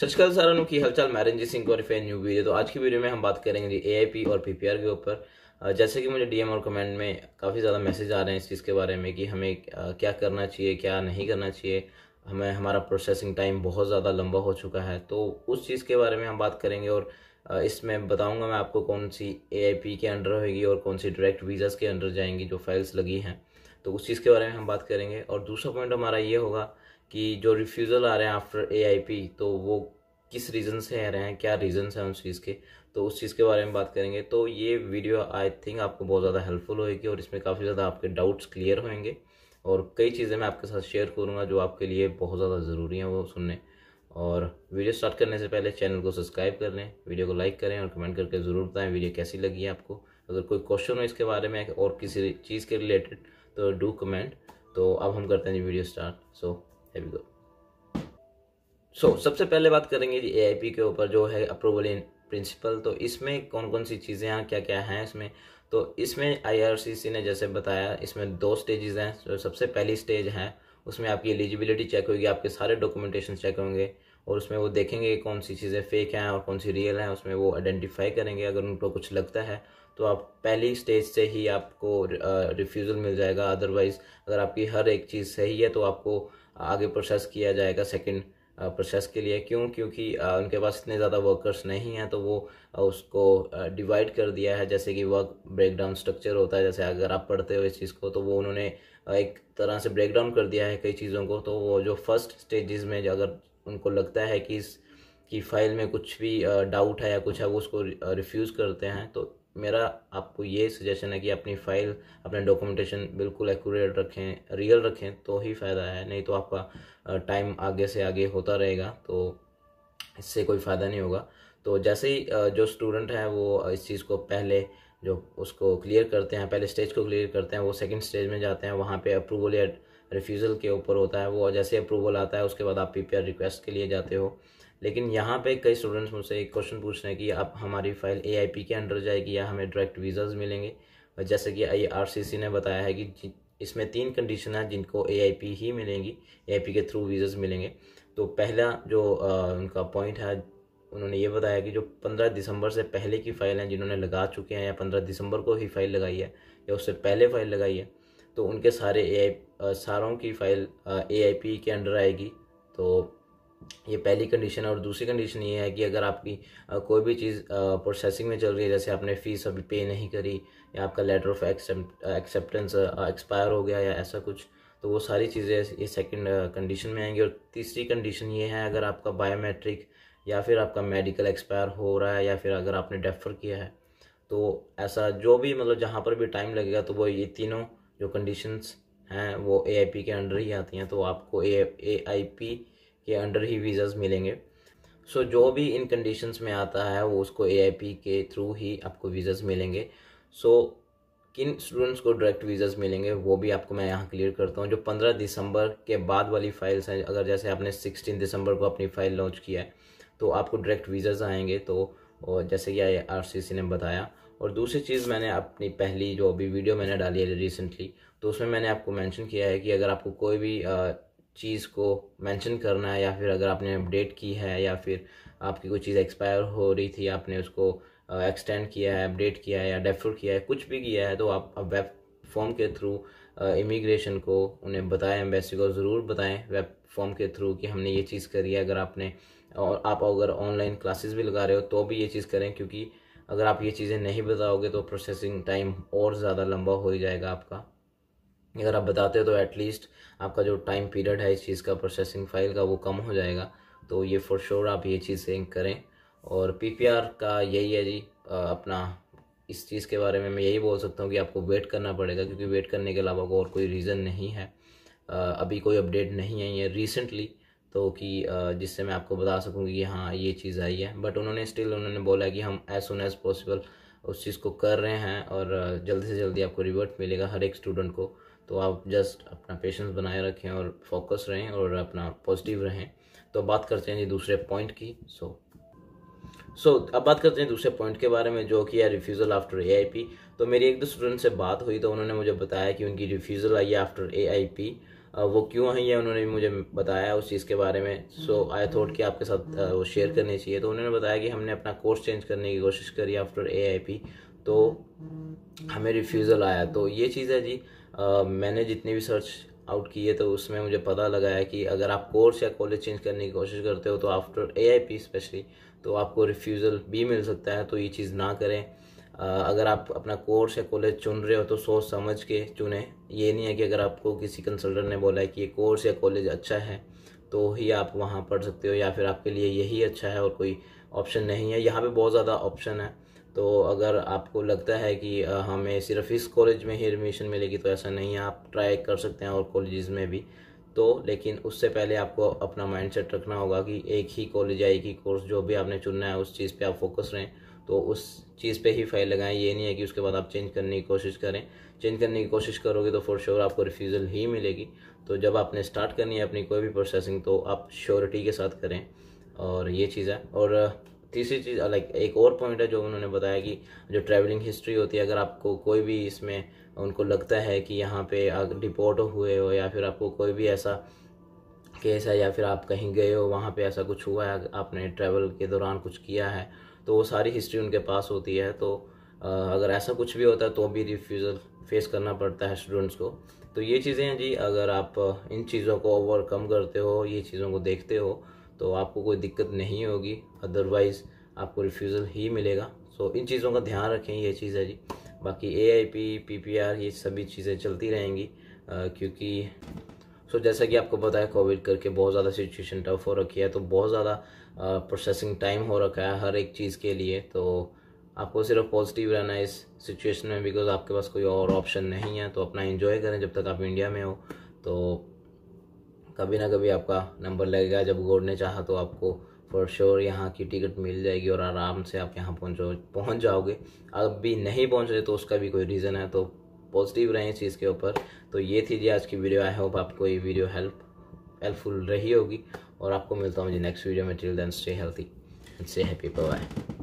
सचकाल सारा की हलचल मैं रंजीत सिंह और फैन न्यू वीडियो तो आज की वीडियो में हम बात करेंगे ए और पी के ऊपर जैसे कि मुझे डीएम और कमेंट में काफ़ी ज़्यादा मैसेज आ रहे हैं इस चीज़ के बारे में कि हमें क्या करना चाहिए क्या नहीं करना चाहिए हमें हमारा प्रोसेसिंग टाइम बहुत ज़्यादा लंबा हो चुका है तो उस चीज़ के बारे में हम बात करेंगे और इसमें बताऊँगा मैं आपको कौन सी ए के अंडर होगी और कौन सी डायरेक्ट वीज़ाज़ के अंडर जाएंगी जो फाइल्स लगी हैं तो उस चीज़ के बारे में हम बात करेंगे और दूसरा पॉइंट हमारा ये होगा कि जो रिफ्यूज़ल आ रहे हैं आफ्टर ए तो वो किस रीज़न से आ रहे हैं क्या रीज़न्स हैं उस चीज़ के तो उस चीज़ के बारे में बात करेंगे तो ये वीडियो आई थिंक आपको बहुत ज़्यादा हेल्पफुल होगी और इसमें काफ़ी ज़्यादा आपके डाउट्स क्लियर होंगे और कई चीज़ें मैं आपके साथ शेयर करूँगा जो आपके लिए बहुत ज़्यादा ज़रूरी हैं वो सुनने और वीडियो स्टार्ट करने से पहले चैनल को सब्सक्राइब कर लें वीडियो को लाइक करें और कमेंट करके ज़रूर बताएं वीडियो कैसी लगी है आपको अगर कोई क्वेश्चन हो इसके बारे में और किसी चीज़ के रिलेटेड तो डू कमेंट तो अब हम करते हैं जी video start so heavy go so सबसे पहले बात करेंगे जी ए के ऊपर जो है अप्रूवल इन प्रिंसिपल तो इसमें कौन कौन सी चीज़ें हैं क्या क्या हैं इसमें तो इसमें आईआरसीसी ने जैसे बताया इसमें दो स्टेजेस हैं तो सबसे पहली स्टेज है उसमें आपकी एलिजिबिलिटी चेक होगी आपके सारे डॉक्यूमेंटेशन चेक होंगे और उसमें वो देखेंगे कौन सी चीज़ें फेक हैं और कौन सी रियल हैं उसमें वो आइडेंटिफाई करेंगे अगर उनको कुछ लगता है तो आप पहली स्टेज से ही आपको रिफ्यूज़ल मिल जाएगा अदरवाइज़ अगर आपकी हर एक चीज़ सही है तो आपको आगे प्रोसेस किया जाएगा सेकेंड प्रोसेस के लिए क्यों क्योंकि उनके पास इतने ज़्यादा वर्कर्स नहीं हैं तो वो उसको डिवाइड कर दिया है जैसे कि वर्क ब्रेकडाउन स्ट्रक्चर होता है जैसे अगर आप पढ़ते हो इस चीज़ को तो वो उन्होंने एक तरह से ब्रेकडाउन कर दिया है कई चीज़ों को तो वो जो फर्स्ट स्टेजेस में अगर उनको लगता है कि इस की फाइल में कुछ भी डाउट है या कुछ है वो उसको रिफ्यूज़ करते हैं तो मेरा आपको ये सजेशन है कि अपनी फ़ाइल अपना डॉक्यूमेंटेशन बिल्कुल एक्यूरेट रखें रियल रखें तो ही फ़ायदा है नहीं तो आपका टाइम आगे से आगे होता रहेगा तो इससे कोई फ़ायदा नहीं होगा तो जैसे ही जो स्टूडेंट है वो इस चीज़ को पहले जो उसको क्लियर करते हैं पहले स्टेज को क्लियर करते हैं वो सेकेंड स्टेज में जाते हैं वहाँ पर अप्रूवल या रिफ्यूज़ल के ऊपर होता है वो जैसे अप्रूवल आता है उसके बाद आप पी रिक्वेस्ट के लिए जाते हो लेकिन यहाँ पे कई स्टूडेंट्स मुझसे एक क्वेश्चन पूछ रहे हैं कि आप हमारी फ़ाइल ए के अंडर जाएगी या हमें डायरेक्ट वीज़ाज़ मिलेंगे जैसे कि आई ने बताया है कि इसमें तीन कंडीशन है जिनको ए ही मिलेंगी ए के थ्रू वीज़ाज़ मिलेंगे तो पहला जो आ, उनका पॉइंट है उन्होंने ये बताया कि जो पंद्रह दिसंबर से पहले की फ़ाइल हैं जिन्होंने लगा चुके हैं या पंद्रह दिसंबर को ही फ़ाइल लगाई है या उससे पहले फ़ाइल लगाई है तो उनके सारे ए सारों की फाइल ए के अंडर आएगी तो ये पहली कंडीशन है और दूसरी कंडीशन ये है कि अगर आपकी कोई भी चीज़ प्रोसेसिंग में चल रही है जैसे आपने फ़ीस अभी पे नहीं करी या आपका लेटर ऑफ एक्सेप्टेंस एक्सपायर हो गया या ऐसा कुछ तो वो सारी चीज़ें ये सेकंड कंडीशन में आएंगी और तीसरी कंडीशन ये है अगर आपका बायोमेट्रिक या फिर आपका मेडिकल एक्सपायर हो रहा है या फिर अगर आपने डेफर किया है तो ऐसा जो भी मतलब जहाँ पर भी टाइम लगेगा तो वो ये तीनों जो कंडीशंस हैं वो ए के अंडर ही आती हैं तो आपको ए आई के अंडर ही वीज़ाज़ मिलेंगे सो so, जो भी इन कंडीशंस में आता है वो उसको ए के थ्रू ही आपको वीज़ाज़ मिलेंगे सो so, किन स्टूडेंट्स को डायरेक्ट वीज़ाज़ मिलेंगे वो भी आपको मैं यहाँ क्लियर करता हूँ जो पंद्रह दिसंबर के बाद वाली फ़ाइल्स हैं अगर जैसे आपने सिक्सटीन दिसंबर को अपनी फ़ाइल लॉन्च किया है तो आपको डायरेक्ट वीज़ाज़ आएंगे तो जैसे कि आर ने बताया और दूसरी चीज़ मैंने अपनी पहली जो अभी वीडियो मैंने डाली है रिसेंटली तो उसमें मैंने आपको मेंशन किया है कि अगर आपको कोई भी चीज़ को मेंशन करना है या फिर अगर आपने अपडेट की है या फिर आपकी कोई चीज़ एक्सपायर हो रही थी आपने उसको एक्सटेंड किया है अपडेट किया है या डेफर किया है कुछ भी किया है तो आप वेब फॉर्म के थ्रू इमिग्रेशन को उन्हें बताएं एम्बेसी को ज़रूर बताएं वेब फॉर्म के थ्रू कि हमने ये चीज़ करी है अगर आपने और आप अगर ऑनलाइन क्लासेस भी लगा रहे हो तो भी ये चीज़ करें क्योंकि अगर आप ये चीज़ें नहीं बताओगे तो प्रोसेसिंग टाइम और ज़्यादा लंबा हो ही जाएगा आपका अगर आप बताते हो तो एटलीस्ट आपका जो टाइम पीरियड है इस चीज़ का प्रोसेसिंग फाइल का वो कम हो जाएगा तो ये फॉर श्योर आप ये चीज़ें करें और पीपीआर का यही है जी अपना इस चीज़ के बारे में मैं यही बोल सकता हूँ कि आपको वेट करना पड़ेगा क्योंकि वेट करने के अलावा को और कोई रीज़न नहीं है अभी कोई अपडेट नहीं है ये रिसेंटली तो कि जिससे मैं आपको बता सकूँ कि हाँ ये चीज़ आई है बट उन्होंने स्टिल उन्होंने बोला कि हम एज सुन एज़ पॉसिबल उस चीज़ को कर रहे हैं और जल्दी से जल्दी आपको रिवर्ट मिलेगा हर एक स्टूडेंट को तो आप जस्ट अपना पेशेंस बनाए रखें और फोकस रहें और अपना पॉजिटिव रहें तो बात करते हैं जी दूसरे पॉइंट की सो सो so, अब बात करते हैं दूसरे पॉइंट के बारे में जो कि है रिफ्यूज़ल आफ्टर ए तो मेरी एक दो स्टूडेंट से बात हुई तो उन्होंने मुझे बताया कि उनकी रिफ्यूज़ल आई है आफ्टर ए वो क्यों है ये उन्होंने मुझे बताया उस चीज़ के बारे में सो आई थॉट कि आपके साथ वो शेयर करनी चाहिए तो उन्होंने बताया कि हमने अपना कोर्स चेंज करने की कोशिश करी आफ्टर ए तो हमें रिफ्यूज़ल आया तो ये चीज़ है जी आ, मैंने जितनी भी सर्च आउट की है तो उसमें मुझे पता लगाया कि अगर आप कोर्स या कॉलेज चेंज करने की कोशिश करते हो तो आफ्टर ए स्पेशली तो आपको रिफ्यूज़ल भी मिल सकता है तो ये चीज़ ना करें अगर आप अपना कोर्स या कॉलेज चुन रहे हो तो सोच समझ के चुने ये नहीं है कि अगर आपको किसी कंसल्टेंट ने बोला है कि ये कोर्स या कॉलेज अच्छा है तो ही आप वहाँ पढ़ सकते हो या फिर आपके लिए यही अच्छा है और कोई ऑप्शन नहीं है यहाँ पे बहुत ज़्यादा ऑप्शन है तो अगर आपको लगता है कि हमें सिर्फ इस कॉलेज में ही एडमिशन मिलेगी तो ऐसा नहीं है आप ट्राई कर सकते हैं और कॉलेज में भी तो लेकिन उससे पहले आपको अपना माइंड सेट रखना होगा कि एक ही कॉलेज या एक ही कोर्स जो भी आपने चुनना है उस चीज़ पर आप फोकस रहें तो उस चीज़ पे ही फाइल लगाएं ये नहीं है कि उसके बाद आप चेंज करने की कोशिश करें चेंज करने की कोशिश करोगे तो फॉर श्योर आपको रिफ्यूज़ल ही मिलेगी तो जब आपने स्टार्ट करनी है अपनी कोई भी प्रोसेसिंग तो आप श्योरिटी के साथ करें और ये चीज़ है और तीसरी चीज़ लाइक एक और पॉइंट है जो उन्होंने बताया कि जो ट्रैवलिंग हिस्ट्री होती है अगर आपको कोई भी इसमें उनको लगता है कि यहाँ पे डिपोर्ट हुए हो या फिर आपको कोई भी ऐसा केस है या फिर आप कहीं गए हो वहाँ पे ऐसा कुछ हुआ है आपने ट्रैवल के दौरान कुछ किया है तो वो सारी हिस्ट्री उनके पास होती है तो अगर ऐसा कुछ भी होता है तो भी रिफ्यूज़ल फेस करना पड़ता है स्टूडेंट्स को तो ये चीज़ें हैं जी अगर आप इन चीज़ों को ओवरकम करते हो ये चीज़ों को देखते हो तो आपको कोई दिक्कत नहीं होगी अदरवाइज़ आपको रिफ्यूज़ल ही मिलेगा सो so, इन चीज़ों का ध्यान रखें ये चीज़ है जी बाकी A I P P P R ये सभी चीज़ें चलती रहेंगी आ, क्योंकि सो तो जैसा कि आपको बताया कोविड करके बहुत ज़्यादा सिचुएशन टफ हो रखी है तो बहुत ज़्यादा प्रोसेसिंग टाइम हो रखा है हर एक चीज़ के लिए तो आपको सिर्फ पॉजिटिव रहना है इस सिचुएशन में बिकॉज आपके पास कोई और ऑप्शन नहीं है तो अपना इन्जॉय करें जब तक आप इंडिया में हो तो कभी ना कभी आपका नंबर लगेगा जब गोड ने चाहा तो आपको फॉर श्योर यहाँ की टिकट मिल जाएगी और आराम से आप यहाँ पहुँच पहुँच जाओगे अब भी नहीं पहुँच रहे तो उसका भी कोई रीज़न है तो पॉजिटिव रहें इस चीज़ के ऊपर तो ये थी जी आज की वीडियो आई होप आपको ये वीडियो हेल्प हेल्पफुल रही होगी और आपको मिलता हूँ मुझे नेक्स्ट वीडियो में till then stay healthy and stay happy bye